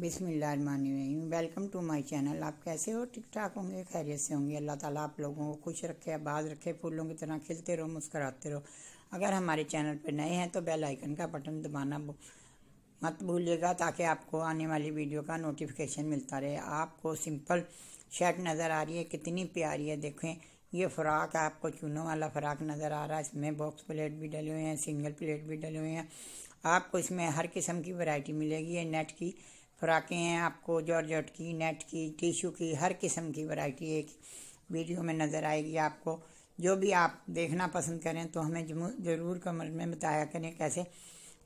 बिसमीम welcome to my channel आप कैसे हो ठीक ठाक होंगे खैरियत से होंगे अल्लाह ताला आप लोगों को खुश रखे आबाज रखे फूलों की तरह खिलते रहो मुस्कराते रहो अगर हमारे चैनल पर नए हैं तो बेल आइकन का बटन दबाना मत भूलिएगा ताकि आपको आने वाली वीडियो का नोटिफिकेशन मिलता रहे आपको सिंपल शर्ट नज़र आ रही है कितनी प्यारी है देखें ये फ़्राक आपको चूनों वाला फ़्राक नज़र आ रहा है इसमें बॉक्स प्लेट भी डले हुए हैं सिंगल प्लेट भी डले हुए हैं आपको इसमें हर किस्म की वैरायटी मिलेगी ये नेट की फ़्राकें हैं आपको जॉर्जट की नेट की टिश्यू की हर किस्म की वैरायटी एक वीडियो में नज़र आएगी आपको जो भी आप देखना पसंद करें तो हमें ज़रूर कमर में बताया करें कैसे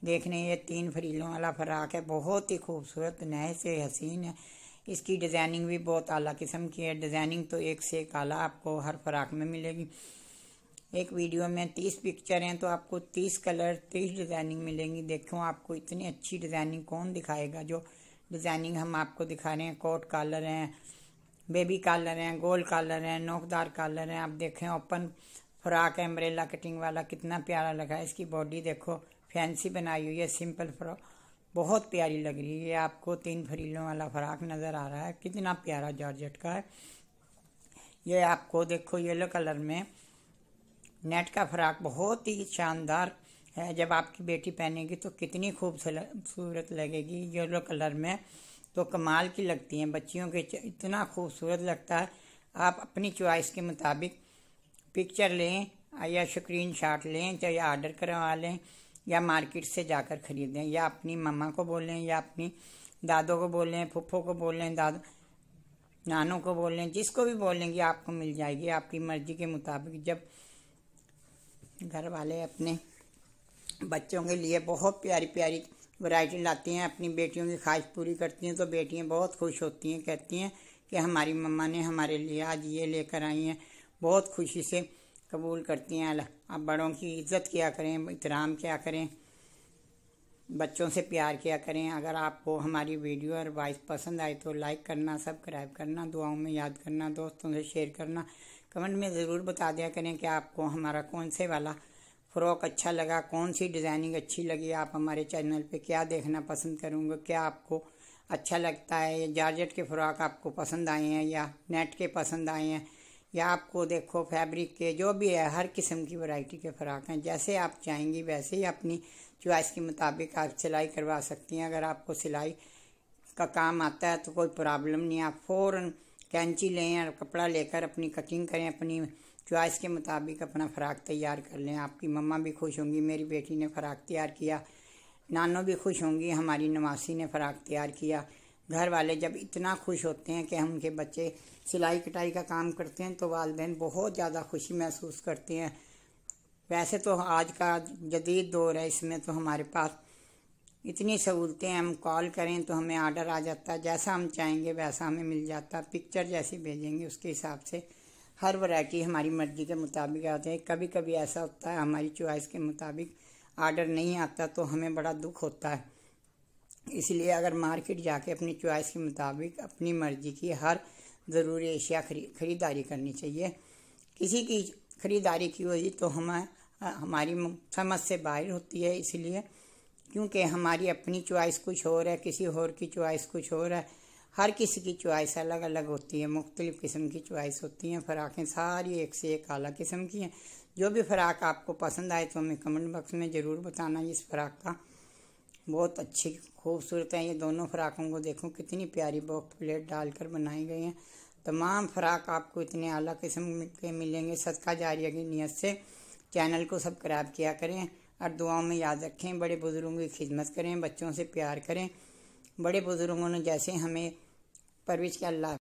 देखने ये तीन फरीलों वाला फ्राक है बहुत ही खूबसूरत नए से हसीन है इसकी डिज़ाइनिंग भी बहुत अला किस्म की है डिज़ाइनिंग तो एक से एक आला आपको हर फ्राक में मिलेगी एक वीडियो में तीस पिक्चर हैं तो आपको तीस कलर तीस डिज़ाइनिंग मिलेंगी देखो आपको इतनी अच्छी डिज़ाइनिंग कौन दिखाएगा जो डिज़ाइनिंग हम आपको दिखा रहे हैं कोट कॉलर हैं बेबी कॉलर हैं गोल कॉलर हैं नोकदार कॉलर हैं आप देखें ओपन फ्रॉक एम्ब्रेला कटिंग वाला कितना प्यारा लगा है इसकी बॉडी देखो फैंसी बनाई हुई है सिंपल फ्रॉक बहुत प्यारी लग रही है आपको तीन फरीलों वाला फ्राक नज़र आ रहा है कितना प्यारा जॉर्जेट का है ये आपको देखो येलो कलर में नेट का फ्राक बहुत ही शानदार है जब आपकी बेटी पहनेगी तो कितनी खूबसूरत लगेगी येलो कलर में तो कमाल की लगती हैं बच्चियों के इतना खूबसूरत लगता है आप अपनी चॉइस के मुताबिक पिक्चर लें या स्क्रीन शॉट लें चाहे ऑर्डर करवा लें या मार्केट से जाकर ख़रीदें या अपनी मम्मा को बोलें या अपनी दादों को बोलें फुफ्फों को बोलें दादो नानों को बोलें जिसको भी बोलेंगे आपको मिल जाएगी आपकी मर्ज़ी के मुताबिक जब घर वाले अपने बच्चों के लिए बहुत प्यारी प्यारी वैरायटी लाती हैं अपनी बेटियों की ख्वाहिश पूरी करती हैं तो बेटियां बहुत खुश होती हैं कहती हैं कि हमारी मम्मा ने हमारे लिए आज ये लेकर आई हैं बहुत खुशी से कबूल करती हैं आप बड़ों की इज्जत किया करें इतराम किया करें बच्चों से प्यार किया करें अगर आपको हमारी वीडियो और वॉइस पसंद आए तो लाइक करना सब्सक्राइब करना दुआओं में याद करना दोस्तों से शेयर करना कमेंट में ज़रूर बता दिया करें कि आपको हमारा कौन से वाला फ्रॉक अच्छा लगा कौन सी डिज़ाइनिंग अच्छी लगी आप हमारे चैनल पे क्या देखना पसंद करूँगा क्या आपको अच्छा लगता है या जार्जेट के फ्रॉक आपको पसंद आए हैं या नेट के पसंद आए हैं या आपको देखो फैब्रिक के जो भी है हर किस्म की वैरायटी के फ्राक हैं जैसे आप चाहेंगी वैसे ही अपनी चॉइस के मुताबिक आप सिलाई करवा सकती हैं अगर आपको सिलाई का काम आता है तो कोई प्रॉब्लम नहीं आप फ़ौरन कैंची लें और कपड़ा लेकर अपनी कटिंग करें अपनी चॉइस के मुताबिक अपना फ़्राक तैयार कर लें आपकी मम्मा भी खुश होंगी मेरी बेटी ने फ़्राक तैयार किया नानों भी खुश होंगी हमारी नवासी ने फ़्राक तैयार किया घर वाले जब इतना खुश होते हैं कि हम उनके बच्चे सिलाई कटाई का काम करते हैं तो वालदेन बहुत ज़्यादा खुशी महसूस करते हैं वैसे तो आज का जदीद दौर है इसमें तो हमारे पास इतनी सहूलतें हम कॉल करें तो हमें आर्डर आ जाता जैसा हम चाहेंगे वैसा हमें मिल जाता पिक्चर जैसी भेजेंगे उसके हिसाब से हर वैरायटी हमारी मर्ज़ी के मुताबिक आते हैं कभी कभी ऐसा होता है हमारी चॉइस के मुताबिक आर्डर नहीं आता तो हमें बड़ा दुख होता है इसलिए अगर मार्केट जाके अपनी चॉइस के मुताबिक अपनी मर्ज़ी की हर ज़रूरी खरी खरीदारी करनी चाहिए किसी की ख़रीदारी की हुई तो हम हमारी समझ से बाहर होती है इसलिए क्योंकि हमारी अपनी चॉइस कुछ और है किसी और की चॉइस कुछ और है हर किसी की चॉइस अलग अलग होती है मुख्तलिफ़ किस्म की चॉइस होती हैं फ़्राकें सारी एक से एक अलग किस्म की हैं जो भी फ़्राक आपको पसंद आए तो हमें कमेंट बॉक्स में ज़रूर बताना इस फ़्राक का बहुत अच्छी खूबसूरत है ये दोनों फ़्राकों को देखो कितनी प्यारी बॉक्स प्लेट डालकर बनाई गई हैं तमाम फ़्राक आपको इतने अलग किस्म के मिलेंगे सदका जारिया की नीयत से चैनल को सब्सक्राइब किया करें और दुआओं में याद रखें बड़े बुज़ुर्गों की खिदमत करें बच्चों से प्यार करें बड़े बुज़ुर्गों ने जैसे हमें परविश के अल्लाह